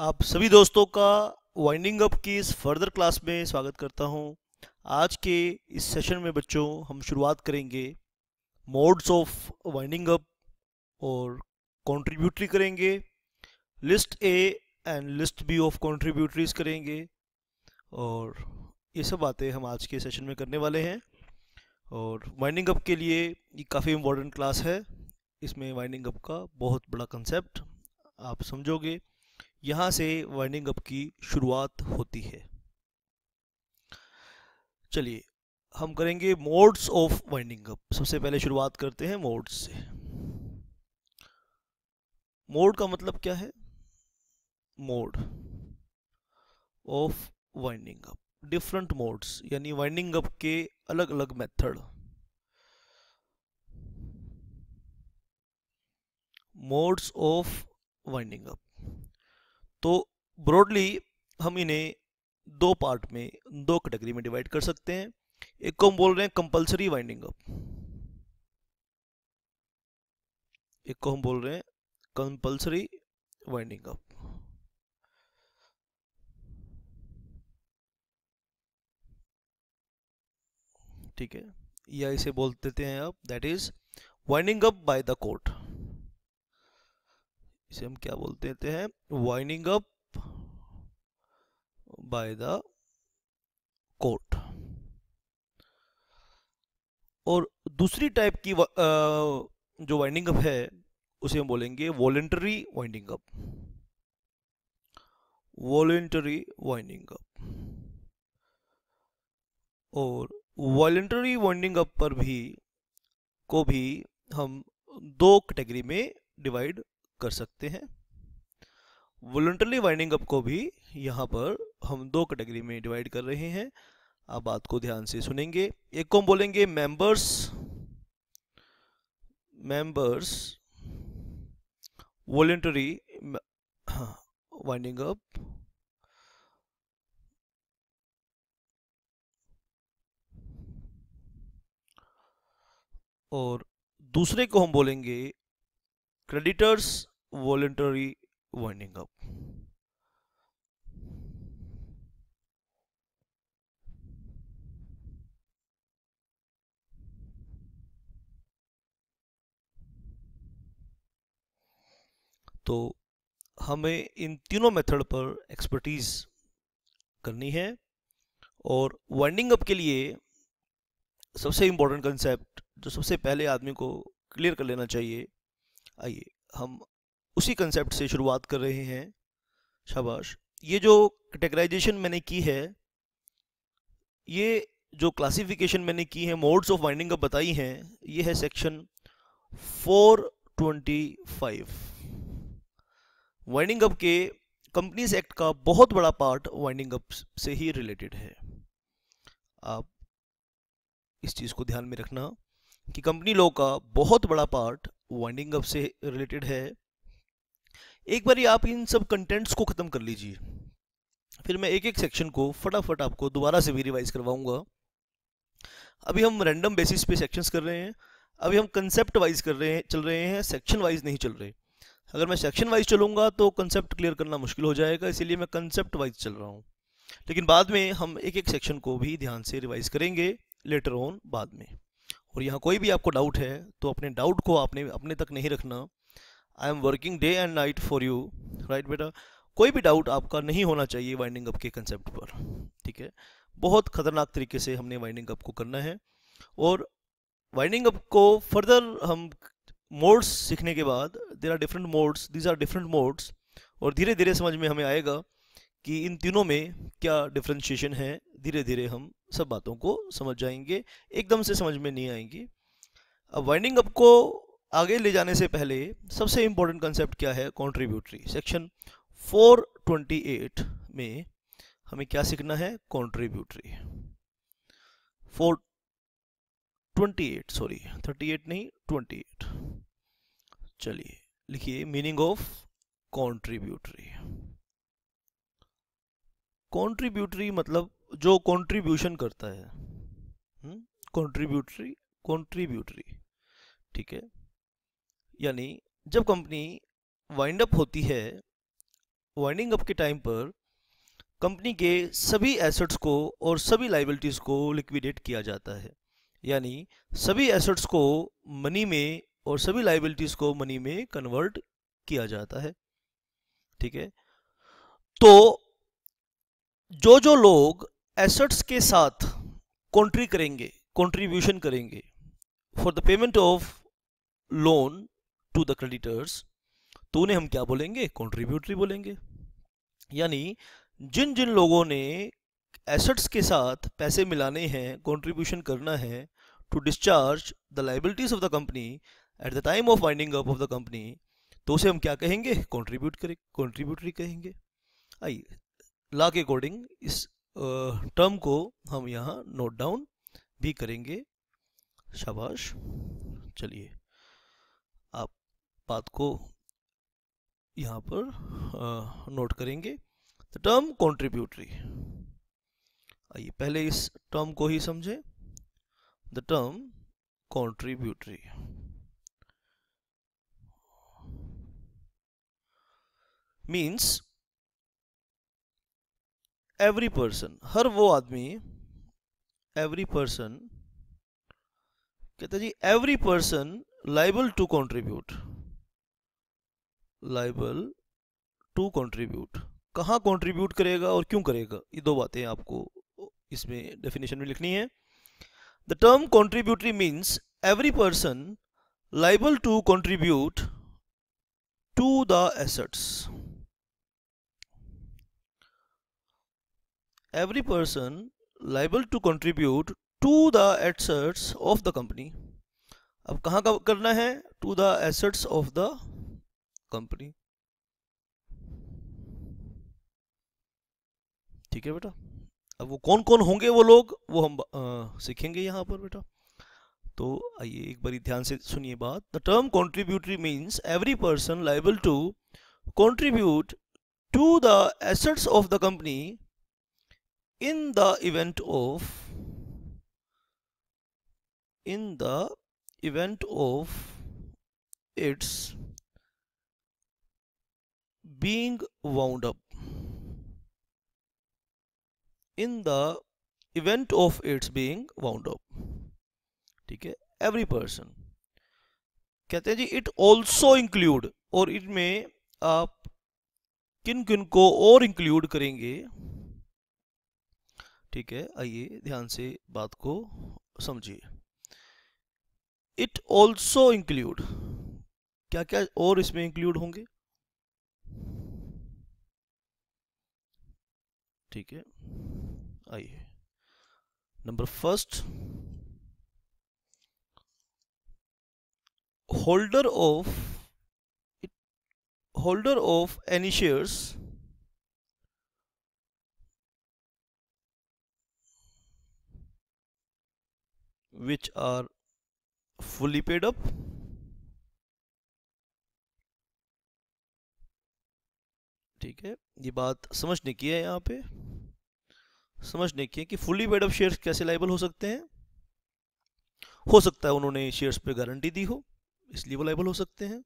आप सभी दोस्तों का वाइंडिंग अप की इस फर्दर क्लास में स्वागत करता हूं। आज के इस सेशन में बच्चों हम शुरुआत करेंगे मोड्स ऑफ वाइंडिंग अप और कॉन्ट्रीब्यूटरी करेंगे list A and list B of contributories करेंगे और ये सब बातें हम आज के सेशन में करने वाले हैं और वाइंडिंग अप के लिए ये काफ़ी इम्पोर्टेंट क्लास है इसमें वाइंडिंग अप का बहुत बड़ा कंसेप्ट आप समझोगे यहां से वाइंडिंग अप की शुरुआत होती है चलिए हम करेंगे मोड्स ऑफ वाइंडिंग अप सबसे पहले शुरुआत करते हैं मोड्स से मोड का मतलब क्या है mode of winding up different modes यानी वाइंडिंग अप के अलग अलग method modes of winding up तो ब्रॉडली हम इन्हें दो पार्ट में दो कैटेगरी में डिवाइड कर सकते हैं एक को हम बोल रहे हैं कंपलसरी वाइंडिंग अप एक को हम बोल रहे हैं कंपलसरी वाइंडिंग अप ठीक है या इसे बोल देते हैं आप that is winding up by the court इसे हम क्या बोलते देते हैं winding up by the court और दूसरी टाइप की जो वाइंडिंग अप है उसे हम बोलेंगे voluntary winding up voluntary winding up और वॉलेंटरी वाइंडिंग अप पर भी को भी हम दो कैटेगरी में डिवाइड कर सकते हैं वॉलंटरली वाइंडिंग अप को भी यहाँ पर हम दो कैटेगरी में डिवाइड कर रहे हैं आप बात को ध्यान से सुनेंगे एक को हम बोलेंगे members members voluntary winding up और दूसरे को हम बोलेंगे क्रेडिटर्स voluntary winding up. तो हमें इन तीनों मेथड पर एक्सपर्टीज करनी है और वाइंडिंग अप के लिए सबसे इम्पोर्टेंट कंसेप्ट जो सबसे पहले आदमी को क्लियर कर लेना चाहिए आइए हम उसी कंसेप्ट से शुरुआत कर रहे हैं शाबाश ये जो कैटेगराइजेशन मैंने की है ये जो क्लासिफिकेशन मैंने की है मोड्स ऑफ वाइंडिंग का बताई हैं ये है सेक्शन 425 वाइंडिंग अप के कंपनीज एक्ट का बहुत बड़ा पार्ट वाइंडिंग अप से ही रिलेटेड है आप इस चीज़ को ध्यान में रखना कि कंपनी लॉ का बहुत बड़ा पार्ट वाइंडिंग अप से रिलेटेड है एक बार आप इन सब कंटेंट्स को ख़त्म कर लीजिए फिर मैं एक एक सेक्शन को फटाफट आपको दोबारा से भी रिवाइज करवाऊंगा अभी हम रैंडम बेसिस पे सेक्शंस कर रहे हैं अभी हम कंसेप्ट वाइज कर रहे हैं चल रहे हैं सेक्शन वाइज नहीं चल रहे अगर मैं सेक्शन वाइज चलूँगा तो कंसेप्ट क्लियर करना मुश्किल हो जाएगा इसीलिए मैं कंसेप्ट वाइज चल रहा हूँ लेकिन बाद में हम एक एक सेक्शन को भी ध्यान से रिवाइज करेंगे लेटर ऑन बाद में और यहाँ कोई भी आपको डाउट है तो अपने डाउट को आपने अपने तक नहीं रखना I am working day and night for you right बेटा कोई भी डाउट आपका नहीं होना चाहिए वाइंडिंग अप के कंसेप्ट पर ठीक है बहुत खतरनाक तरीके से हमने वाइंडिंग अप को करना है और वाइंडिंग अप को फर्दर हम मोड्स सीखने के बाद there are different modes these are different modes और धीरे धीरे समझ में हमें आएगा कि इन तीनों में क्या डिफ्रेंशिएशन है धीरे धीरे हम सब बातों को समझ जाएंगे एकदम से समझ में नहीं आएंगी अब वाइंडिंग अप को आगे ले जाने से पहले सबसे इंपॉर्टेंट कंसेप्ट क्या है कॉन्ट्रीब्यूटरी सेक्शन 428 में हमें क्या सीखना है कॉन्ट्रीब्यूटरी 428 सॉरी 38 नहीं 28 चलिए लिखिए मीनिंग ऑफ कॉन्ट्रीब्यूटरी कॉन्ट्रीब्यूटरी मतलब जो कॉन्ट्रीब्यूशन करता है कॉन्ट्रीब्यूटरी हम्म, कॉन्ट्रीब्यूटरी ठीक है यानी जब कंपनी वाइंड अप होती है वाइंडिंग अप के टाइम पर कंपनी के सभी एसेट्स को और सभी लाइबिलिटीज़ को लिक्विडेट किया जाता है यानी सभी एसेट्स को मनी में और सभी लाइबिलिटीज़ को मनी में कन्वर्ट किया जाता है ठीक है तो जो जो लोग एसेट्स के साथ कॉन्ट्री करेंगे कॉन्ट्रीब्यूशन करेंगे for the payment of loan to the creditors तो उन्हें हम क्या बोलेंगे कॉन्ट्रीब्यूटरी बोलेंगे यानी जिन जिन लोगों ने एसेट्स के साथ पैसे मिलाने हैं कॉन्ट्रीब्यूशन करना है to discharge the liabilities of the company at the time of winding up of the company तो उसे हम क्या कहेंगे कॉन्ट्रीब्यूट करें कॉन्ट्रीब्यूटरी कहेंगे आइए ला के अकॉर्डिंग इस टर्म को हम यहाँ नोट डाउन भी करेंगे शाबाश चलिए बात को यहां पर नोट करेंगे द टर्म कॉन्ट्रीब्यूटरी आइए पहले इस टर्म को ही समझें the term contributory means every person हर वो आदमी एवरी पर्सन कहते जी every person liable to contribute liable to contribute कहाँ कॉन्ट्रीब्यूट करेगा और क्यों करेगा ये दो बातें आपको इसमें डेफिनेशन में लिखनी है the term contributory means every person liable to contribute to the assets every person liable to contribute to the assets of the company अब कहाँ करना है to the assets of the company ठीक है बेटा अब वो कौन कौन होंगे वो लोग वो हम आ, सीखेंगे यहाँ पर बेटा तो आइए एक बारी ध्यान से सुनिए बात the term contributory means every person liable to contribute to the assets of the company in the event of in the event of its being wound up in the event of its being wound up ठीक है every person कहते हैं जी it also include और इनमें आप किन किन को और इंक्लूड करेंगे ठीक है आइए ध्यान से बात को समझिए इट ऑल्सो इंक्लूड क्या क्या और इसमें इंक्लूड होंगे ठीक है आइए number first holder of holder of any shares which are fully paid up ठीक है ये बात समझने की है यहां पे समझ के कि फुली पेड ऑफ शेयर्स कैसे लाइबल हो सकते हैं हो सकता है उन्होंने शेयर्स पे गारंटी दी हो इसलिए वो लाइबल हो सकते हैं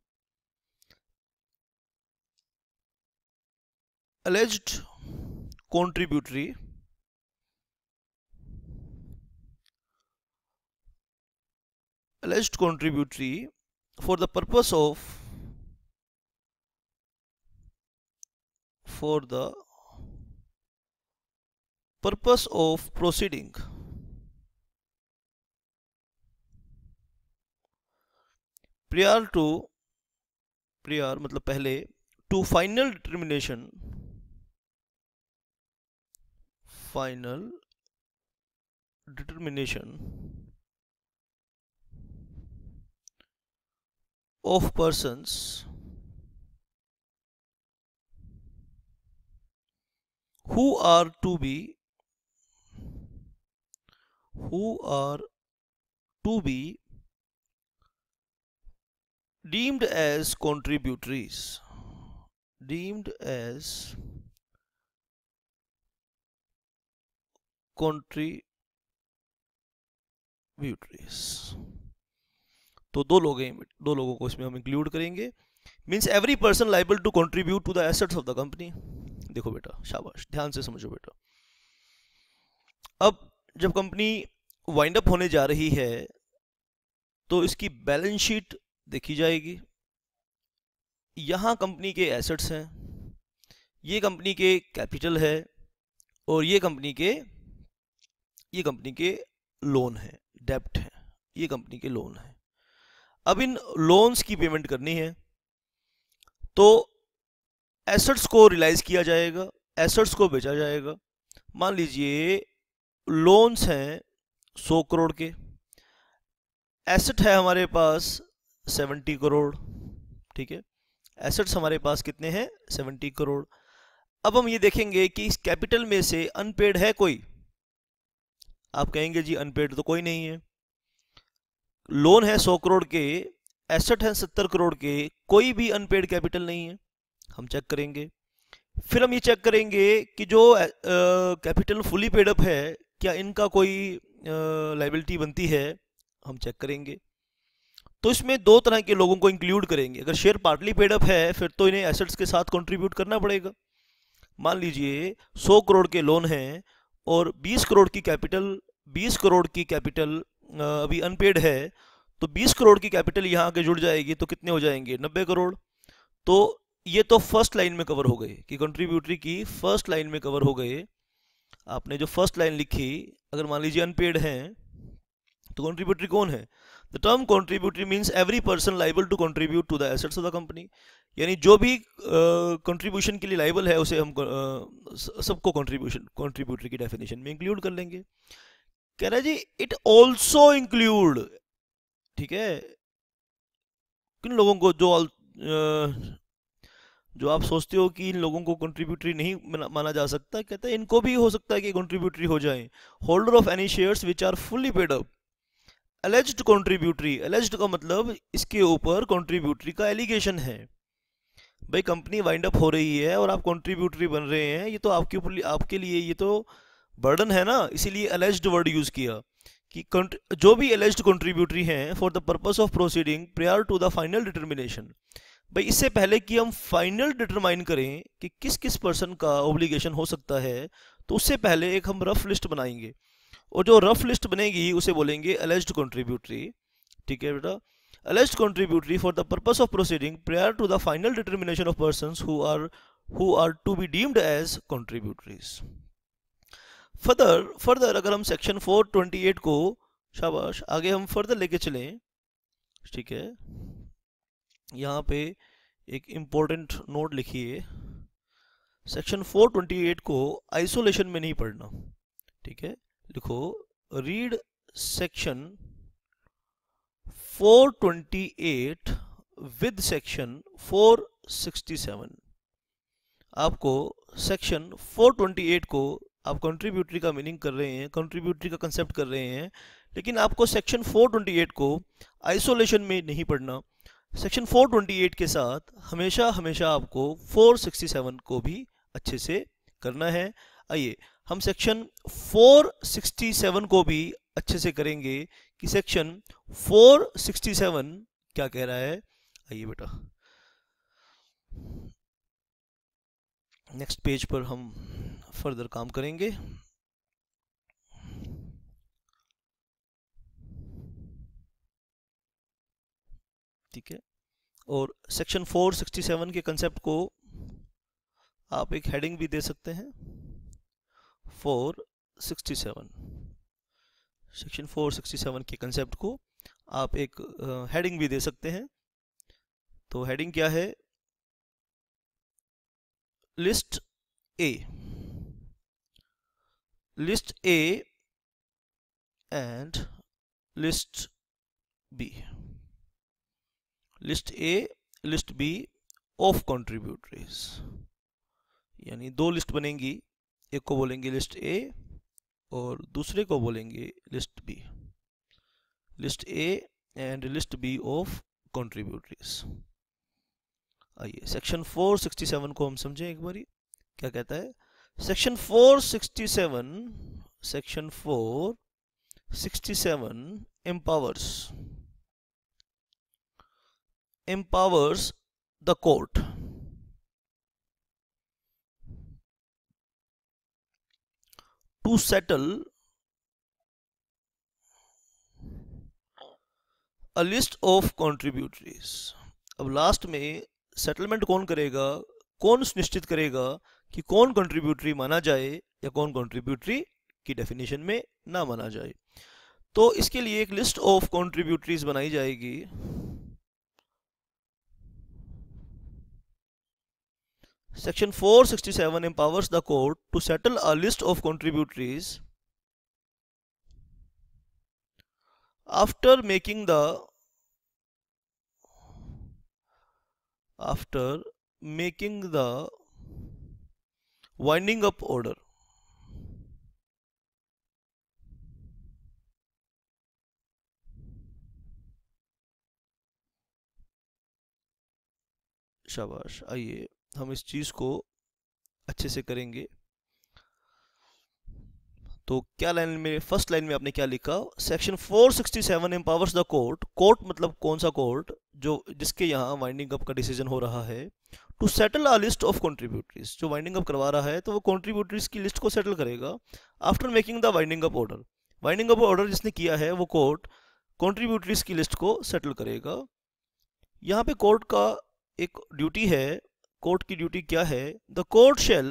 alleged contributory alleged contributory for the purpose of for the purpose of proceeding prior to prior मतलब पहले to final determination final determination of persons who are to be who are to be deemed as contributories deemed as contributories तो दो लोग हैं दो लोगों को इसमें हम इंक्लूड करेंगे means every person liable to contribute to the assets of the company देखो बेटा शाबाश ध्यान से समझो बेटा अब जब कंपनी वाइंड अप होने जा रही है तो इसकी बैलेंस शीट देखी जाएगी यहाँ कंपनी के एसेट्स हैं ये कंपनी के कैपिटल है और ये कंपनी के ये कंपनी के लोन है डेप्ट है ये कंपनी के लोन है अब इन लोन्स की पेमेंट करनी है तो एसेट्स को रिलाइज किया जाएगा एसेट्स को बेचा जाएगा मान लीजिए लोन्स हैं सौ करोड़ के एसेट है हमारे पास सेवेंटी करोड़ ठीक है एसेट्स हमारे पास कितने हैं सेवेंटी करोड़ अब हम ये देखेंगे कि इस कैपिटल में से अनपेड है कोई आप कहेंगे जी अनपेड तो कोई नहीं है लोन है सौ करोड़ के एसेट है सत्तर करोड़ के कोई भी अनपेड कैपिटल नहीं है हम चेक करेंगे फिर हम ये चेक करेंगे कि जो कैपिटल फुली पेडअप है क्या इनका कोई लाइबिलिटी बनती है हम चेक करेंगे तो इसमें दो तरह के लोगों को इंक्लूड करेंगे अगर शेयर पार्टली पेड अप है फिर तो इन्हें एसेट्स के साथ कंट्रीब्यूट करना पड़ेगा मान लीजिए 100 करोड़ के लोन हैं और 20 करोड़ की कैपिटल 20 करोड़ की कैपिटल अभी अनपेड है तो 20 करोड़ की कैपिटल यहाँ आके जुड़ जाएगी तो कितने हो जाएंगे 90 करोड़ तो ये तो फर्स्ट लाइन में कवर हो गए कि कंट्रीब्यूटरी की फर्स्ट लाइन में कवर हो गए आपने जो फर्स्ट लाइन लिखी अगर मान लीजिए अनपेड है तो कॉन्ट्रीब्यूटरी कौन है the term contributory means every person liable to contribute to the assets of the company यानी जो भी कॉन्ट्रीब्यूशन uh, के लिए लाइबल है उसे हम uh, सबको कॉन्ट्रीब्यूशन कॉन्ट्रीब्यूटरी की डेफिनेशन में इंक्लूड कर लेंगे कह रहे जी इट ऑल्सो इंक्लूड ठीक है किन लोगों को जो जो आप सोचते हो कि इन लोगों को कंट्रीब्यूटरी नहीं माना जा सकता कहते हैं इनको भी हो सकता है कि कंट्रीब्यूटरी हो जाए holder of any shares which are fully paid up alleged contributory alleged का मतलब इसके ऊपर कंट्रीब्यूटरी का एलिगेशन है भाई कंपनी वाइंड अप हो रही है और आप कंट्रीब्यूटरी बन रहे हैं ये तो आपके ऊपर आपके लिए ये तो बर्डन है ना इसीलिए एलेज्ड वर्ड यूज़ किया कि जो भी एलेज्ड कंट्रीब्यूटरी हैं for the purpose of proceeding prior to the final determination भाई इससे पहले कि हम फाइनल डिटरमाइन करें कि किस किस पर्सन का ओब्लिगेशन हो सकता है तो उससे पहले एक हम रफ लिस्ट बनाएंगे और जो रफ लिस्ट बनेगी उसे बोलेंगे अलेज कॉन्ट्रीब्यूटरी ठीक है बेटा alleged contributory for the purpose of proceeding prior to the final determination of person are are who are to be deemed as further further अगर हम सेक्शन 428 को शाबाश आगे हम फर्दर लेके चलें ठीक है यहाँ पे एक इम्पोर्टेंट नोट लिखिए सेक्शन 428 को आइसोलेशन में नहीं पढ़ना ठीक है लिखो रीड सेक्शन 428 विद सेक्शन 467 आपको सेक्शन 428 को आप कंट्रीब्यूटरी का मीनिंग कर रहे हैं कंट्रीब्यूटरी का कंसेप्ट कर रहे हैं लेकिन आपको सेक्शन 428 को आइसोलेशन में नहीं पढ़ना सेक्शन 428 के साथ हमेशा हमेशा आपको 467 को भी अच्छे से करना है आइए हम सेक्शन 467 को भी अच्छे से करेंगे कि सेक्शन 467 क्या कह रहा है आइए बेटा नेक्स्ट पेज पर हम फर्दर काम करेंगे ठीक है और सेक्शन 467 के कंसेप्ट को आप एक हेडिंग भी दे सकते हैं 467 सेक्शन 467 के कंसेप्ट को आप एक हेडिंग भी दे सकते हैं तो हेडिंग क्या है list A list A and list B list A list B of contributories यानी दो लिस्ट बनेंगी एक को बोलेंगे लिस्ट ए और दूसरे को बोलेंगे list B list A and list B of contributories आइए सेक्शन 467 को हम समझें एक बारी क्या कहता है section 467 section 467 empowers empowers the court. To settle a list of contributories अब लास्ट में सेटलमेंट कौन करेगा कौन सुनिश्चित करेगा कि कौन कंट्रीब्यूटरी माना जाए या कौन कंट्रीब्यूटरी की डेफिनेशन में ना माना जाए तो इसके लिए एक लिस्ट ऑफ कॉन्ट्रीब्यूटरीज बनाई जाएगी Section 467 empowers the court to settle a list of contributories after making the after making the winding up order शाबाश आइए हम इस चीज़ को अच्छे से करेंगे तो क्या लाइन में फर्स्ट लाइन में आपने क्या लिखा section 467 empowers the court court मतलब कौन सा कोर्ट जो जिसके यहाँ वाइंडिंग अप का डिसीजन हो रहा है to settle a list of contributories जो वाइंडिंग अप करवा रहा है तो वो कॉन्ट्रीब्यूटरीज की लिस्ट को सेटल करेगा after making the winding up order winding up order जिसने किया है वो कोर्ट कॉन्ट्रीब्यूटरीज की लिस्ट को सेटल करेगा यहाँ पे कोर्ट का एक ड्यूटी है कोर्ट की ड्यूटी क्या है the court shall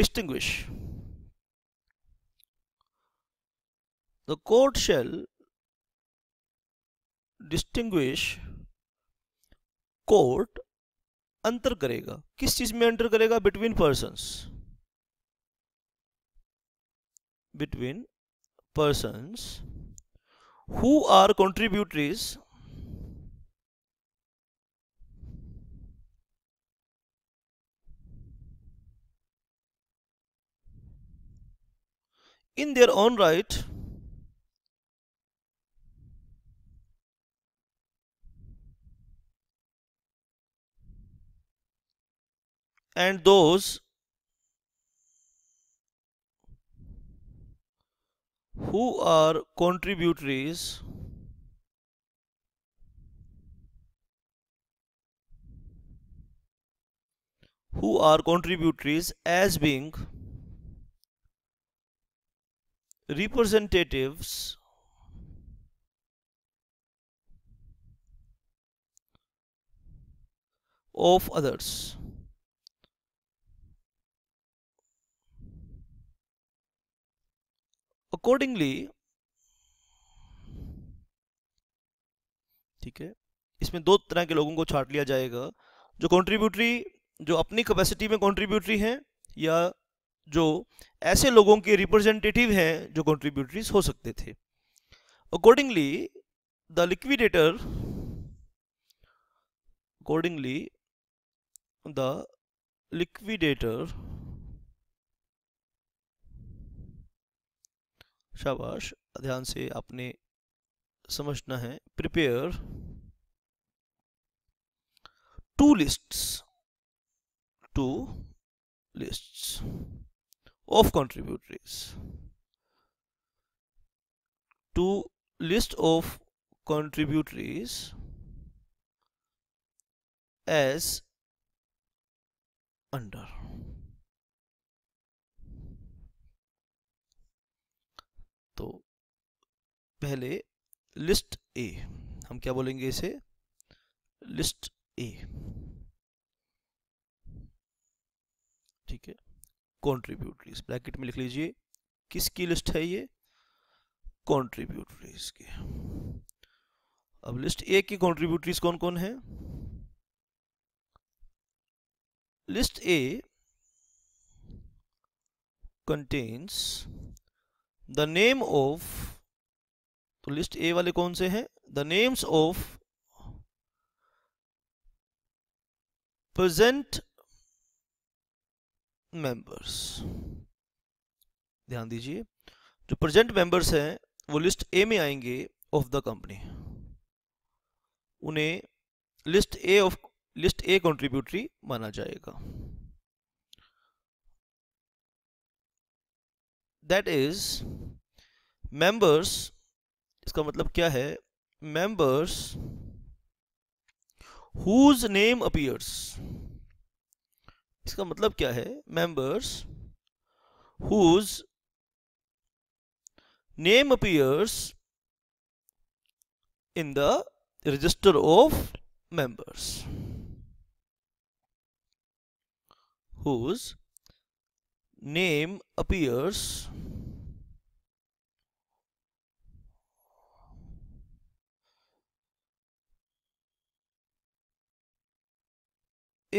distinguish the court shall distinguish court अंतर करेगा किस चीज में अंतर करेगा between person between persons who are contributories in their own right and those who are contributories who are contributories as being representatives of others accordingly ठीक है इसमें दो तरह के लोगों को छाट लिया जाएगा जो कंट्रीब्यूटरी जो अपनी कैपेसिटी में कंट्रीब्यूटरी हैं या जो ऐसे लोगों के रिप्रेजेंटेटिव हैं जो कंट्रीब्यूटरीज हो सकते थे accordingly the liquidator accordingly the liquidator शाबाश ध्यान से आपने समझना है prepare two list two lists of contributors to list of contributors as under तो पहले लिस्ट ए हम क्या बोलेंगे इसे लिस्ट ए ठीक है कॉन्ट्रीब्यूटरीज ब्रैकेट में लिख लीजिए किसकी लिस्ट है ये कॉन्ट्रीब्यूटरीज की अब लिस्ट ए की कॉन्ट्रीब्यूटरीज कौन कौन है list A contains the name of तो लिस्ट ए वाले कौन से हैं the names of present members ध्यान दीजिए जो प्रेजेंट मेंबर्स हैं वो लिस्ट ए में आएंगे ऑफ द कंपनी उन्हें list A of list A contributory माना जाएगा दैट इज मेंबर्स इसका मतलब क्या है मेंबर्स हुज नेम अपियर्स इसका मतलब क्या है members whose name appears in the register of members whose name appears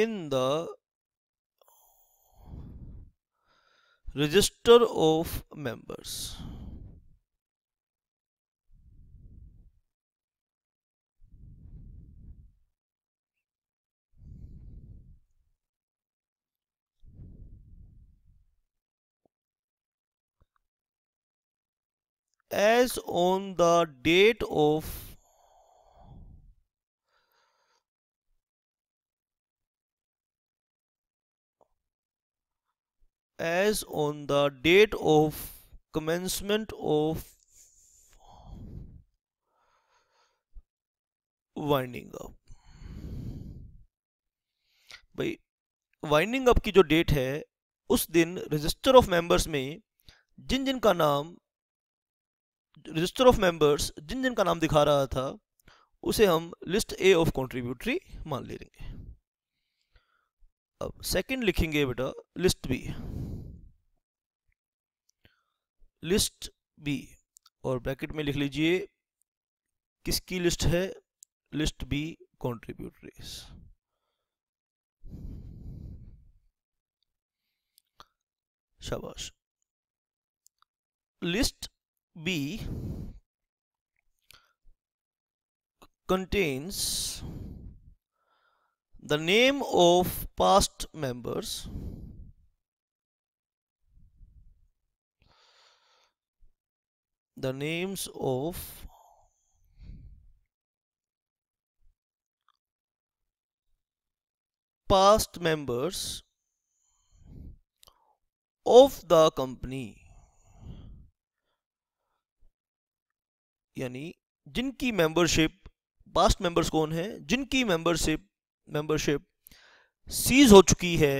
in the register of members as on the date of as on the date of commencement of winding up भाई winding up की जो date है उस दिन register of members में जिन जिन का नाम रजिस्टर ऑफ मेंबर्स जिन जिन का नाम दिखा रहा था उसे हम लिस्ट ए ऑफ कंट्रीब्यूटरी मान ले लेंगे अब सेकंड लिखेंगे बेटा लिस्ट बी लिस्ट बी और ब्रैकेट में लिख लीजिए किसकी लिस्ट है लिस्ट बी कॉन्ट्रीब्यूटरीज शाबाश list B contains the name of past members the names of past members of the company यानी जिनकी मेंबरशिप पास्ट मेंबर्स कौन है जिनकी मेंबरशिप मेंबरशिप सीज हो चुकी है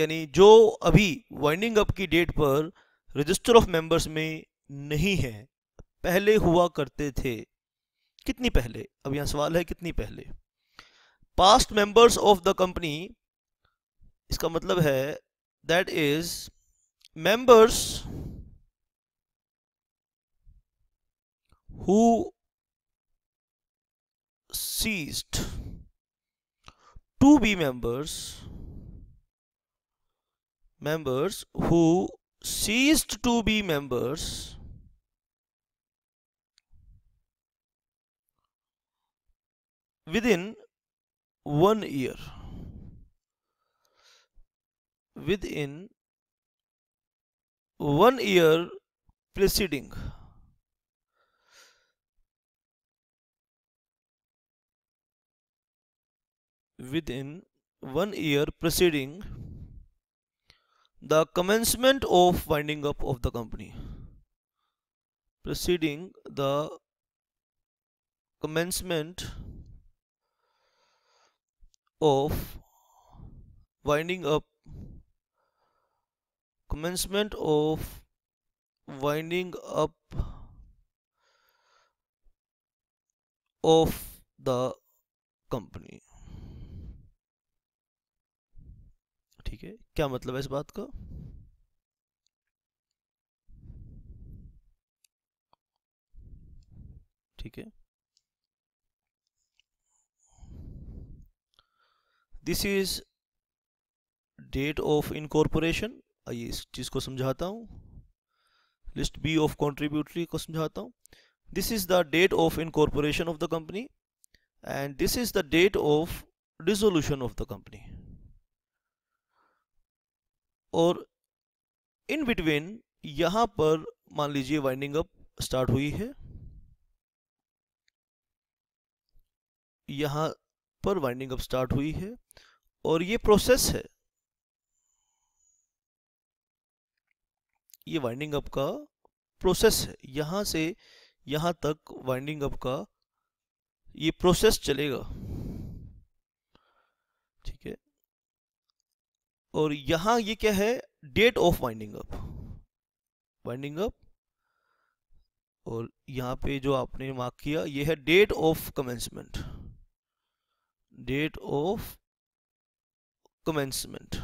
यानी जो अभी वाइंडिंग अप की डेट पर रजिस्टर ऑफ मेंबर्स में नहीं है पहले हुआ करते थे कितनी पहले अब यहां सवाल है कितनी पहले past members of the company इसका मतलब है that is members who ceased to be members members who ceased to be members within one year within one year preceding within one year preceding the commencement of winding up of the company preceding the commencement of winding up commencement of winding up of the company ठीक है क्या मतलब है इस बात का ठीक है this is date of incorporation आइए इस चीज़ को समझाता हूँ लिस्ट बी ऑफ कॉन्ट्रीब्यूटरी को समझाता हूँ this is the date of incorporation of the company and this is the date of dissolution of the company और इन बिटवीन यहाँ पर मान लीजिए वाइंडिंग अप स्टार्ट हुई है यहाँ पर वाइंडिंग अप स्टार्ट हुई है और ये प्रोसेस है ये वाइंडिंग अप का प्रोसेस है यहां से यहां तक वाइंडिंग अप का ये प्रोसेस चलेगा ठीक है और यहां ये क्या है date of winding up winding up और यहां पे जो आपने मार्क किया ये है date of commencement date of commencement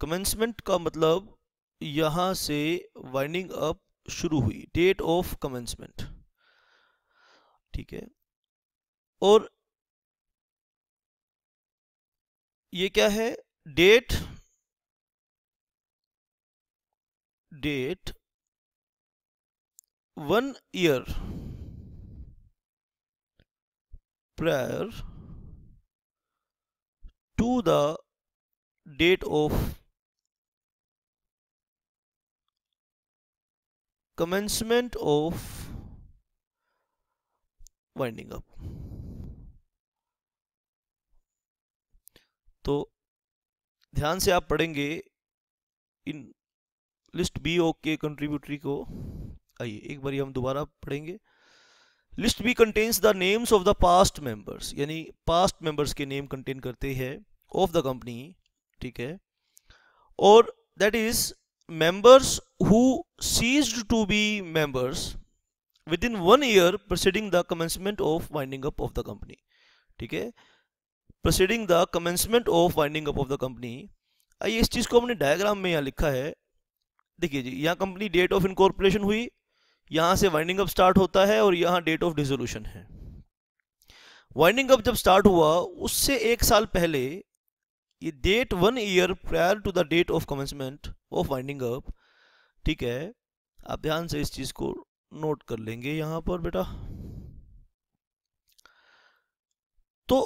commencement का मतलब यहां से वाइंडिंग अप शुरू हुई डेट ऑफ कमेंसमेंट ठीक है और ये क्या है date date one year prior to the date of commencement of winding up तो ध्यान से आप पढ़ेंगे इन लिस्ट बी ओ के कंट्रीब्यूटरी को आइए एक बार हम दोबारा पढ़ेंगे list B contains the names of the past members यानी पास्ट मेंबर्स के नेम कंटेन करते हैं ऑफ द कंपनी ठीक है और that is members who ceased to be members within one year proceeding the commencement of winding up of the company ठीक है proceeding the commencement of winding up of the company आइए इस चीज को अपने डायग्राम में यहाँ लिखा है देखिए जी यहाँ कंपनी डेट ऑफ इनकॉर्पोरेशन हुई यहाँ से वाइंडिंग अप स्टार्ट होता है और यहाँ डेट ऑफ डिसोल्यूशन है वाइंडिंग अप जब स्टार्ट हुआ उससे एक साल पहले ये date one year prior to the date of commencement of winding up ठीक है आप ध्यान से इस चीज़ को नोट कर लेंगे यहाँ पर बेटा तो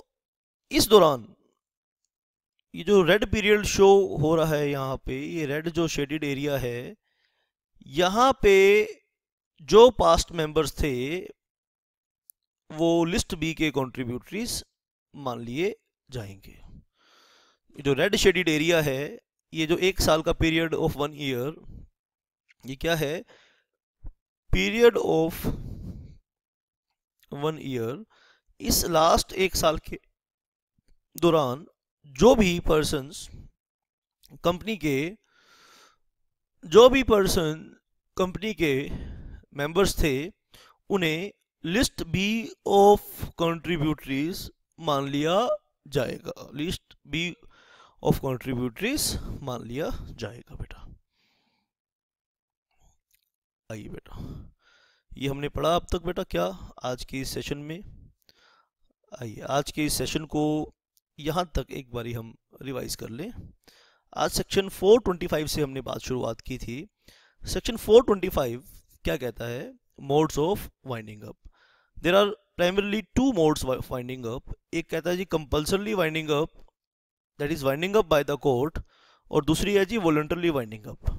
इस दौरान ये जो रेड पीरियड शो हो रहा है यहाँ पे ये रेड जो शेडेड एरिया है यहाँ पे जो पास्ट मेंबर्स थे वो लिस्ट बी के कॉन्ट्रीब्यूटरीज मान लिए जाएंगे जो रेड शेडिड एरिया है ये जो एक साल का पीरियड ऑफ वन ईयर ये क्या है पीरियड ऑफ वन ईयर इस लास्ट एक साल के दौरान जो भी पर्सन कंपनी के जो भी पर्सन कंपनी के मेंबर्स थे उन्हें लिस्ट बी ऑफ कंट्रीब्यूटरीज मान लिया जाएगा लिस्ट बी ऑफ कंट्रीब्यूटरीज मान लिया जाएगा बेटा आइए बेटा ये हमने पढ़ा अब तक बेटा क्या आज के इस सेशन में आइए आज के इस सेशन को यहाँ तक एक बारी हम रिवाइज कर लें आज सेक्शन 425 से हमने बात शुरुआत की थी सेक्शन 425 क्या कहता है modes of winding up there are primarily two modes winding up एक कहता है जी compulsorily winding up that is winding up by the court और दूसरी है जी voluntarily winding up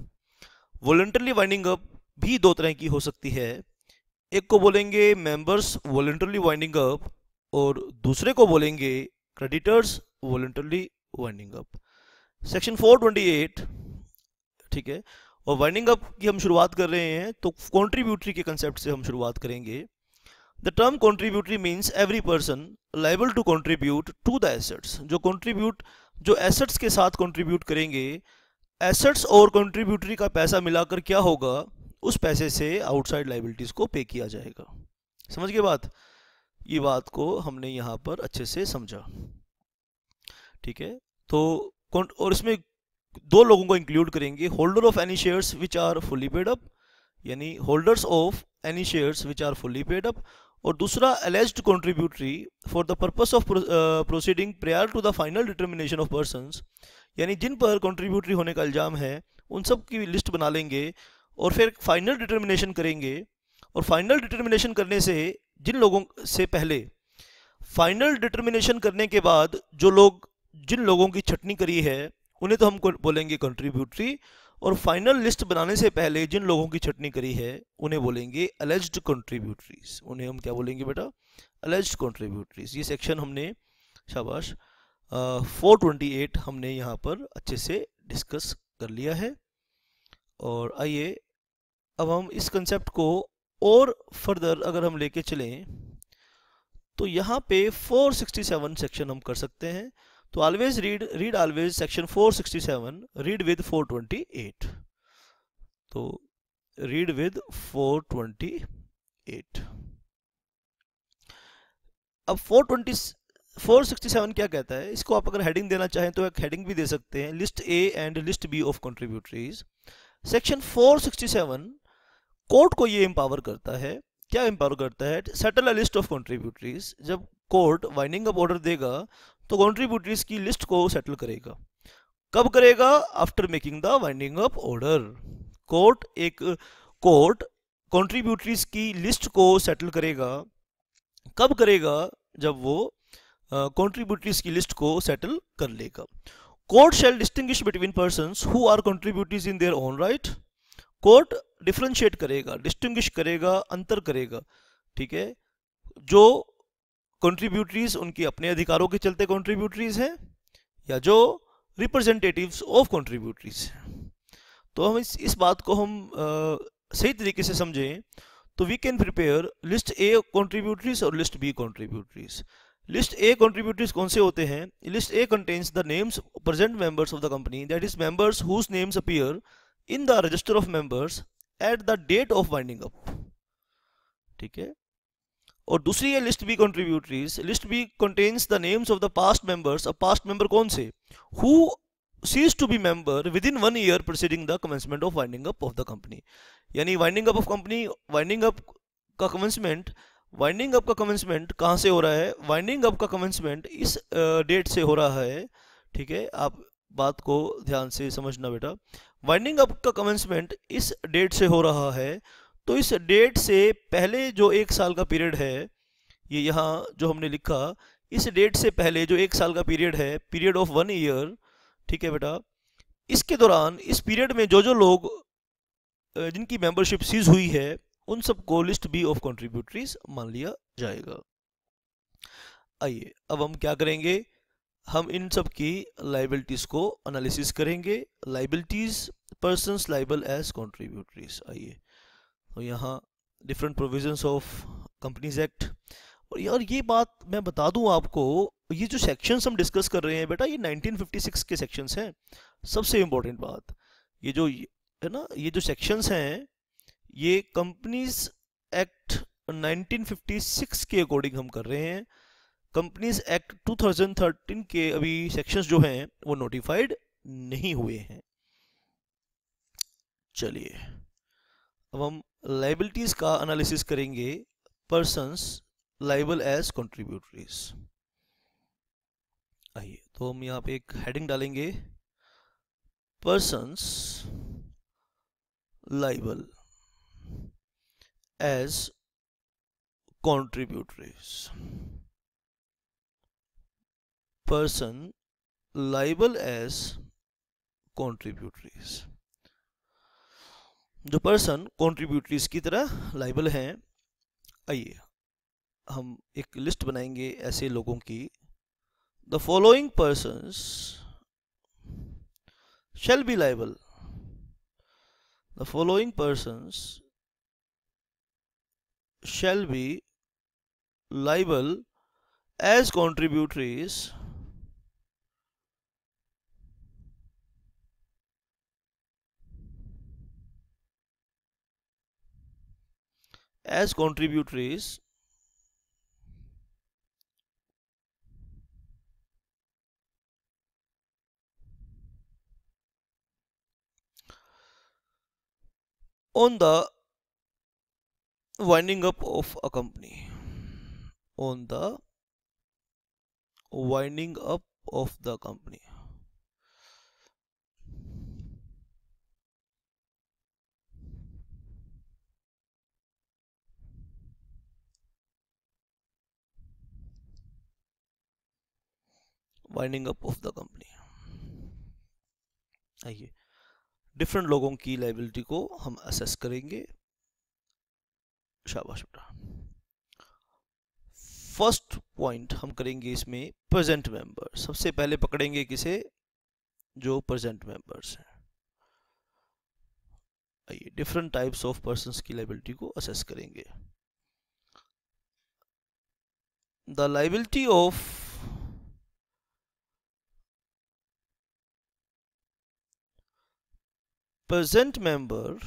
voluntarily winding up भी दो तरह की हो सकती है एक को बोलेंगे मेंबर्स वॉल्टरली वाइंडिंग अप और दूसरे को बोलेंगे creditors voluntarily winding up section 428 ठीक है और वाइंडिंग अप की हम शुरुआत कर रहे हैं तो कॉन्ट्रीब्यूटरी के कंसेप्ट से हम शुरुआत करेंगे the term contributory means every person liable to contribute to the assets जो कॉन्ट्रीब्यूट जो एसेट्स के साथ कॉन्ट्रीब्यूट करेंगे एसेट्स और कॉन्ट्रीब्यूटरी का पैसा मिलाकर क्या होगा उस पैसे से आउटसाइड लाइबिलिटीज़ को पे किया जाएगा समझ के बात ये बात को हमने यहाँ पर अच्छे से समझा ठीक है तो और इसमें दो लोगों को इंक्लूड करेंगे holder of any shares which are fully paid up यानी holders of any shares which are fully paid up और दूसरा alleged contributory for the purpose of proceeding prior to the final determination of person यानी जिन पर contributory होने का इल्ज़ाम है उन सब की लिस्ट बना लेंगे और फिर फाइनल डिटर्मिनेशन करेंगे और फाइनल डिटर्मिनेशन करने से जिन लोगों से पहले फाइनल डिटर्मिनेशन करने के बाद जो लोग जिन लोगों की छटनी करी है उन्हें तो हम बोलेंगे कंट्रीब्यूटरी और फाइनल लिस्ट बनाने से पहले जिन लोगों की छटनी करी है उन्हें बोलेंगे अलेज्ड कंट्रीब्यूटरीज उन्हें हम क्या बोलेंगे बेटा अलेज्ड कंट्रीब्यूटरीज ये सेक्शन हमने शाबाश फोर ट्वेंटी एट हमने यहाँ पर अच्छे से डिस्कस कर लिया है और आइए अब हम इस कंसेप्ट को और फर्दर अगर हम लेके चलें तो यहाँ पे 467 सेक्शन हम कर सकते हैं तो always read read always section 467 read with 428 तो रीड विद 428 अब 420 467 क्या कहता है इसको आप अगर हेडिंग देना चाहें तो एक हेडिंग भी दे सकते हैं list A and list B of contributories section 467 court को ये एम्पावर करता है क्या एम्पावर करता है settle a list of contributories जब कोर्ट वाइनिंग अप ऑर्डर देगा तो कॉन्ट्रीब्यूटरीज की लिस्ट को सेटल करेगा कब करेगा after making the winding up order court एक कोर्ट कॉन्ट्रीब्यूटरीज की लिस्ट को सेटल करेगा कब करेगा जब वो कॉन्ट्रीब्यूटरीज uh, की लिस्ट को सेटल कर लेगा court shall distinguish between person who are contributories in their own right court differentiate करेगा डिस्टिंग करेगा अंतर करेगा ठीक है जो कॉन्ट्रीब्यूटरीज उनके अपने अधिकारों के चलते कॉन्ट्रीब्यूटरीज हैं या जो रिप्रेजेंटेटिव्स ऑफ कॉन्ट्रीब्यूटरीज हैं तो हम इस इस बात को हम आ, सही तरीके से समझें तो we can prepare list A contributories और list B contributories list A contributories कौन से होते हैं list A contains the names present members of the company that is members whose names appear in the register of members at the date of winding up ठीक है और दूसरी है list B contributories list B contains the names of the past members अब past member कौन से who cease to be member within one year proceeding the commencement of winding up of the company यानी winding up of company winding up का commencement winding up का commencement कहाँ से हो रहा है वाइंडिंग अप का कमेंसमेंट इस डेट uh, से हो रहा है ठीक है आप बात को ध्यान से समझना बेटा वाइंडिंग अप का कमेंसमेंट इस डेट से हो रहा है तो इस डेट से पहले जो एक साल का पीरियड है ये यहाँ जो हमने लिखा इस डेट से पहले जो एक साल का पीरियड है पीरियड ऑफ वन ईयर ठीक है बेटा इसके दौरान इस पीरियड में जो जो लोग जिनकी मेंबरशिप सीज हुई है उन सबको लिस्ट बी ऑफ कॉन्ट्रीब्यूटरीज मान लिया जाएगा आइए अब हम क्या करेंगे हम इन सब की लाइबिलिटीज को एनालिसिस करेंगे liabilities person liable as contributories आइए और यहाँ different provisions of companies act और यार ये बात मैं बता दूं आपको ये जो सेक्शंस हम डिस्कस कर रहे हैं बेटा ये 1956 के सेक्शंस हैं सबसे इम्पोर्टेंट बात ये जो है ना ये जो सेक्शंस हैं ये कंपनीज एक्ट 1956 के अकॉर्डिंग हम कर रहे हैं कंपनीज एक्ट 2013 के अभी सेक्शंस जो हैं वो नोटिफाइड नहीं हुए हैं चलिए अब हम लाइबिलिटीज का एनालिसिस करेंगे पर्सन लाइबल एज कॉन्ट्रीब्यूटरीज आइए तो हम यहां पे एक हेडिंग डालेंगे person liable as contributories person liable as contributories जो पर्सन कॉन्ट्रीब्यूटरीज की तरह लाइबल हैं आइए हम एक लिस्ट बनाएंगे ऐसे लोगों की the following person shall be liable the following person shall be liable as contributories as contributories on the winding up of a company on the winding up of the company winding up of the company आइए different लोगों की liability को हम assess करेंगे शाबाश बेटा first point हम करेंगे इसमें प्रेजेंट मेंबर सबसे पहले पकड़ेंगे किसे जो प्रेजेंट मेंबर्स हैं आइए डिफरेंट टाइप्स ऑफ पर्सन की लाइबिलिटी को असेस करेंगे the liability of present member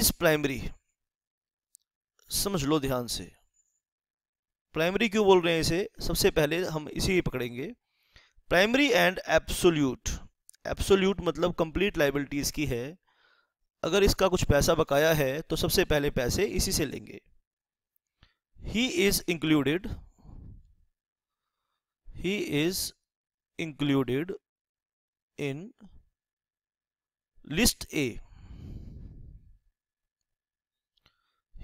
is primary समझ लो ध्यान से प्राइमरी क्यों बोल रहे हैं इसे सबसे पहले हम इसी पकड़ेंगे प्राइमरी एंड एब्सोल्यूट एब्सोल्यूट मतलब कंप्लीट लाइबिलिटी की है अगर इसका कुछ पैसा बकाया है तो सबसे पहले पैसे इसी से लेंगे he is included he is included in list A.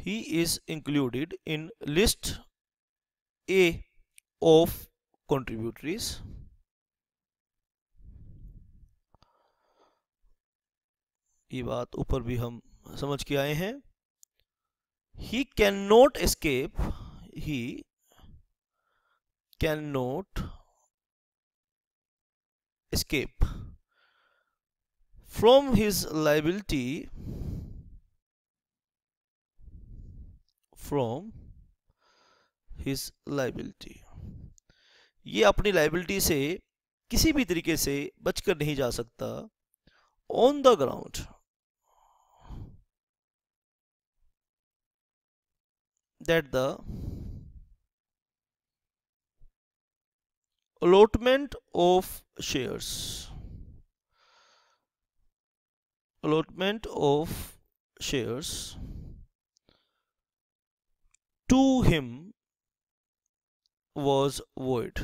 He is included in list A of contributories. ये बात ऊपर भी हम समझ के आए हैं he can not escape he can not escape from his liability from his liability ये अपनी लाइबिलिटी से किसी भी तरीके से बचकर नहीं जा सकता on the ground that the allotment of shares allotment of shares to him was void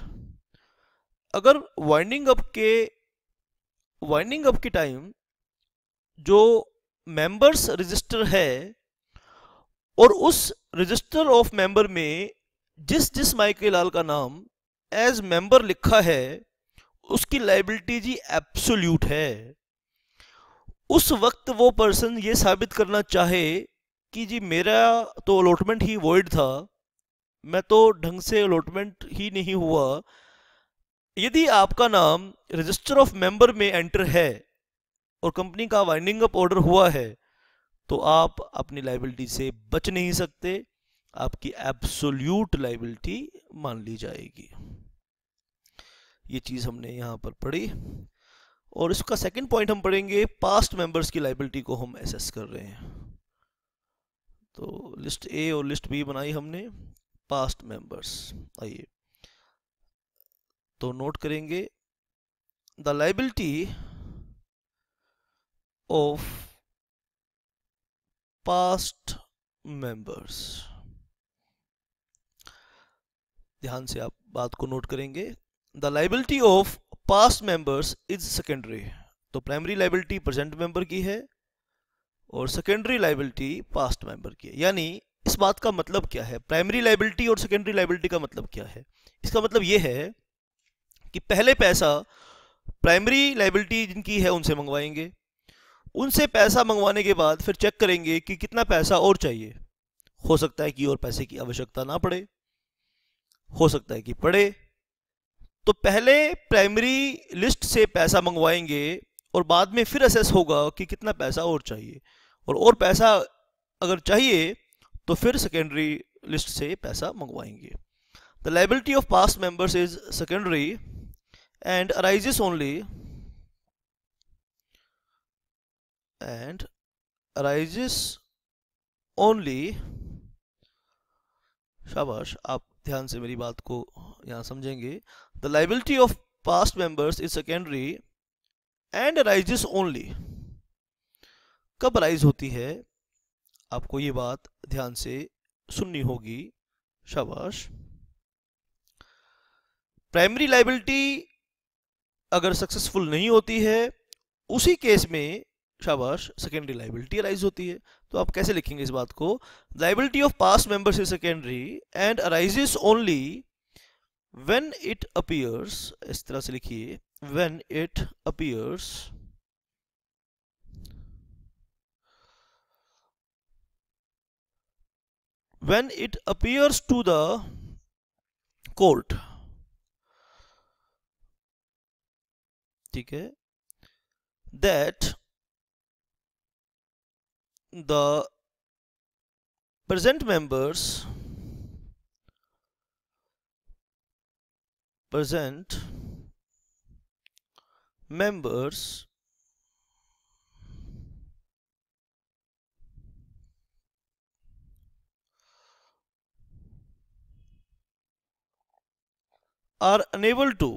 अगर वाइंडिंग अप के वाइंडिंग अप के टाइम जो मेंबर्स रजिस्टर है और उस रजिस्टर ऑफ मेंबर में जिस जिस माइके लाल का नाम एज मेंबर लिखा है उसकी लाइबिलिटी जी एब्सोल्यूट है उस वक्त वो पर्सन ये साबित करना चाहे कि जी मेरा तो अलॉटमेंट ही वॉइड था मैं तो ढंग से अलॉटमेंट ही नहीं हुआ यदि आपका नाम रजिस्टर ऑफ मेंबर में एंटर है और कंपनी का वाइंडिंग अप ऑर्डर हुआ है तो आप अपनी लाइबिलिटी से बच नहीं सकते आपकी एब्सोल्यूट लाइबिलिटी मान ली जाएगी ये चीज़ हमने यहाँ पर पढ़ी और इसका सेकंड पॉइंट हम पढ़ेंगे पास्ट मेंबर्स की लाइबिलिटी को हम एसेस कर रहे हैं तो लिस्ट ए और लिस्ट बी बनाई हमने पास्ट मेंबर्स आइए तो नोट करेंगे the liability of past members ध्यान से आप बात को नोट करेंगे the liability of past members is secondary तो प्राइमरी लाइबिलिटी प्रेजेंट मेंबर की है और सेकेंडरी लाइबिलिटी पास्ट मेंबर की है यानी इस बात का मतलब क्या है प्राइमरी लाइबिलिटी और सेकेंडरी लाइबिलिटी का मतलब क्या है इसका मतलब यह है कि पहले पैसा प्राइमरी लाइबिलिटी जिनकी है उनसे मंगवाएंगे उनसे पैसा मंगवाने के बाद फिर चेक करेंगे कि कितना पैसा और चाहिए हो सकता है कि और पैसे की आवश्यकता ना पड़े हो सकता है कि पड़े तो पहले प्राइमरी लिस्ट से पैसा मंगवाएंगे और बाद में फिर असेस होगा कि कितना पैसा और चाहिए और और पैसा अगर चाहिए तो फिर सेकेंडरी लिस्ट से पैसा मंगवाएंगे the liability of past members is secondary and arise only and arise only शाबाश आप ध्यान से मेरी बात को यहाँ समझेंगे the liability of past members is secondary and arises only कब राइज होती है आपको ये बात ध्यान से सुननी होगी शाबाश प्राइमरी लाइबिलिटी अगर सक्सेसफुल नहीं होती है उसी केस में शाबाश सेकेंडरी लाइबिलिटी अराइज होती है तो आप कैसे लिखेंगे इस बात को liability of past members is secondary and arises only when it appears इस तरह से लिखिए when it appears when it appears to the court ठीक है that the present members present members are unable to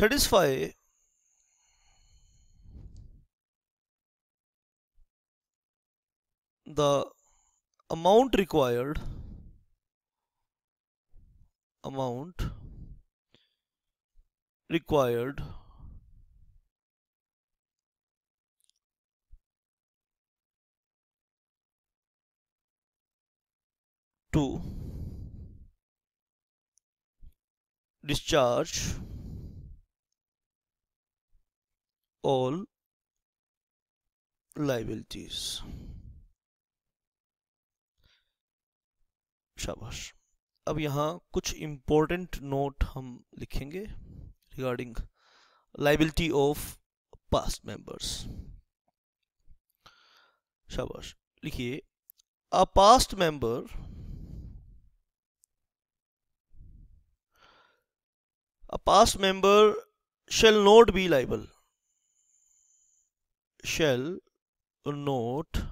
satisfy the amount required amount required to discharge all liabilities शाबाश अच्छा अब यहाँ कुछ इम्पोर्टेंट नोट हम लिखेंगे regarding liability of past members शाबाश लिखिए a past member a past member shall not be liable shall not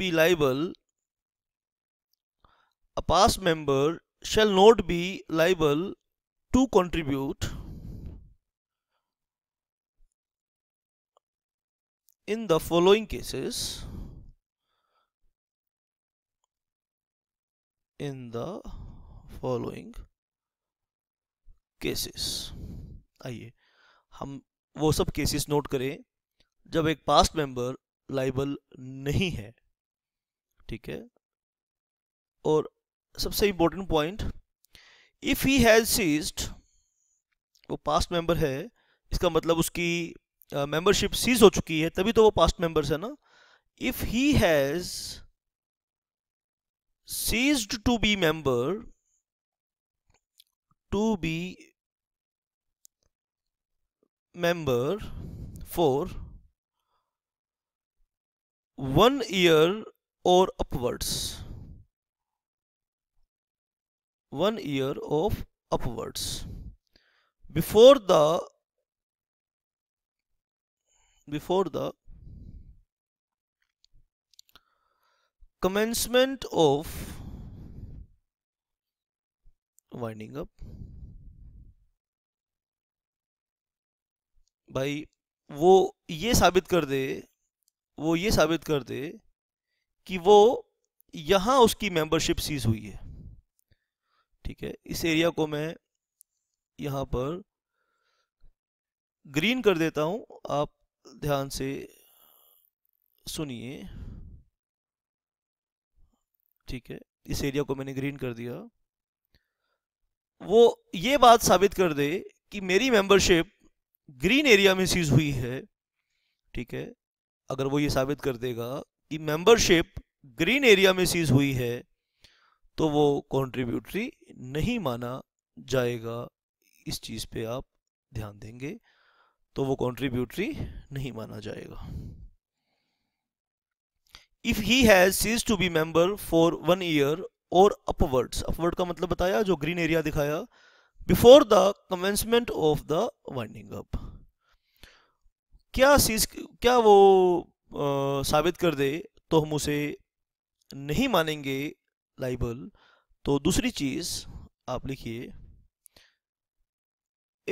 be liable a past member shall not be liable to contribute in the following cases in the following cases आइए हम वो सब cases note करें जब एक past member liable नहीं है ठीक है और सबसे important point if he has ceased वो पास्ट मेंबर है इसका मतलब उसकी मेंबरशिप uh, सीज हो चुकी है तभी तो वो पास्ट मेंबर है ना if he has ceased to be member to be member for one year or upwards one year of upwards before the before the commencement of winding up भाई वो ये साबित कर दे वो ये साबित कर दे कि वो यहां उसकी मेंबरशिप सीज हुई है ठीक है इस एरिया को मैं यहां पर ग्रीन कर देता हूं आप ध्यान से सुनिए ठीक है इस एरिया को मैंने ग्रीन कर दिया वो ये बात साबित कर दे कि मेरी मेंबरशिप ग्रीन एरिया में सीज हुई है ठीक है अगर वो ये साबित कर देगा कि मेंबरशिप ग्रीन एरिया में सीज हुई है तो वो कॉन्ट्रीब्यूटरी नहीं माना जाएगा इस चीज़ पे आप ध्यान देंगे तो वो कॉन्ट्रीब्यूटरी नहीं माना जाएगा if he has cease to be member for one year और अपवर्ड्स अपवर्ड का मतलब बताया जो ग्रीन एरिया दिखाया before the commencement of the winding up क्या सीज क्या वो साबित कर दे तो हम उसे नहीं मानेंगे लाइबल तो दूसरी चीज आप लिखिए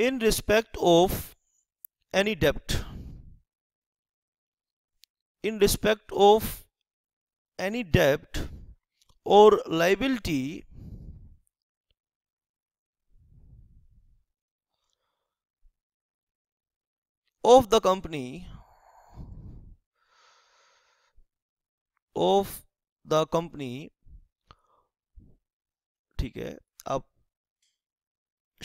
in respect of any dept in respect of any डेप्ट और liability of the company of the company ठीक है आप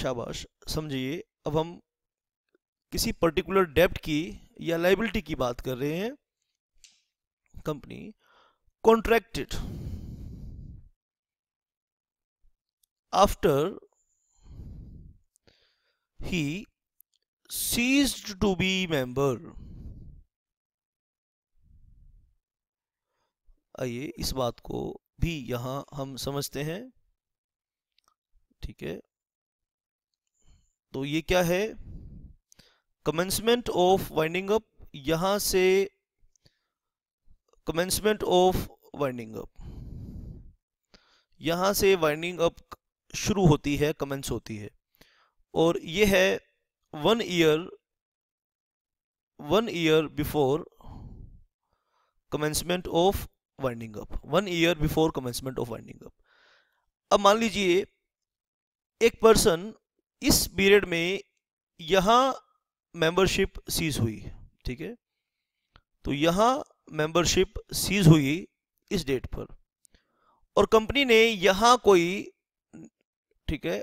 शाबाश समझिए अब हम किसी पर्टिकुलर डेप्ट की या लाइबिलिटी की बात कर रहे हैं company contracted after he ceased to be member आइए इस बात को भी यहां हम समझते हैं ठीक है तो ये क्या है कमेंसमेंट ऑफ वाइंडिंग अप यहां से कमेंसमेंट ऑफ वाइंडिंग अप यहां से वाइंडिंग अप शुरू होती है कमेंस होती है और ये है one year one year before commencement of winding up one year before commencement of winding up अब मान लीजिए एक पर्सन इस पीरियड में यहां मेंबरशिप सीज हुई ठीक है तो यहां मेंबरशिप सीज हुई इस डेट पर और कंपनी ने यहां कोई ठीक है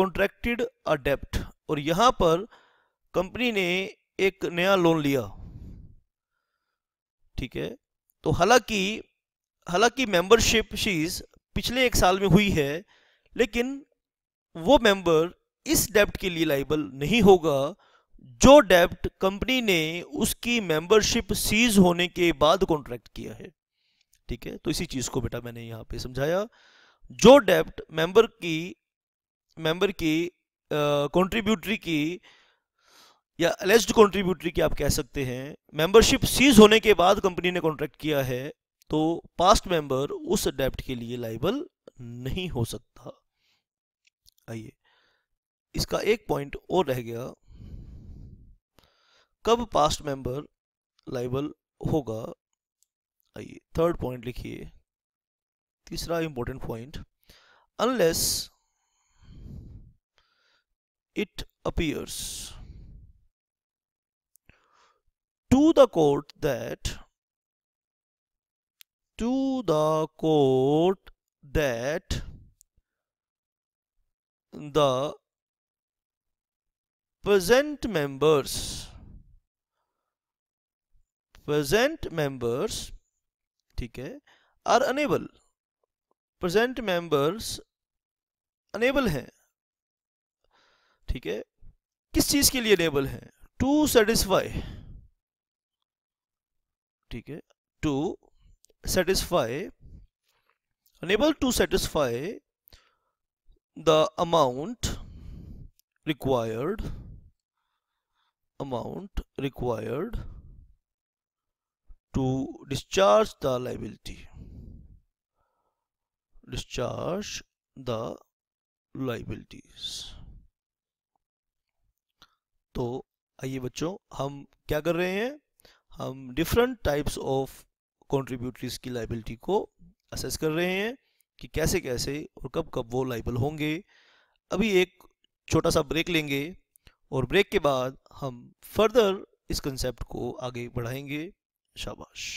कॉन्ट्रैक्टेड अडेप्ट और यहां पर कंपनी ने एक नया लोन लिया ठीक है तो हालांकि हालांकि मेंबरशिप शीज पिछले एक साल में हुई है लेकिन वो मेंबर इस डेप्ट के लिए लाइबल नहीं होगा जो डेप्ट कंपनी ने उसकी मेंबरशिप सीज होने के बाद कॉन्ट्रैक्ट किया है ठीक है तो इसी चीज को बेटा मैंने यहां पे समझाया जो डेप्ट मेंबर की मेंबर की कंट्रीब्यूटरी की या अलेस्ड कॉन्ट्रीब्यूटरी की आप कह सकते हैं मेंबरशिप सीज होने के बाद कंपनी ने कॉन्ट्रैक्ट किया है तो पास्ट मेंबर उस डेप्ट के लिए लाइबल नहीं हो सकता आइए इसका एक पॉइंट और रह गया कब पास्ट मेंबर लाइबल होगा आइए थर्ड पॉइंट लिखिए तीसरा important point unless it appears to the court that to the court that the present members present members ठीक है are unable present members unable हैं ठीक है किस चीज के लिए अनेबल हैं टू सेटिस्फाई ठीक है to satisfy unable to satisfy the amount required amount required to discharge the liability discharge the liabilities तो आइए बच्चों हम क्या कर रहे हैं हम डिफरेंट टाइप्स ऑफ कॉन्ट्रीब्यूटरीज की लाइबिलिटी को असेस कर रहे हैं कि कैसे कैसे और कब कब वो लाइबल होंगे अभी एक छोटा सा ब्रेक लेंगे और ब्रेक के बाद हम फर्दर इस कंसेप्ट को आगे बढ़ाएंगे शाबाश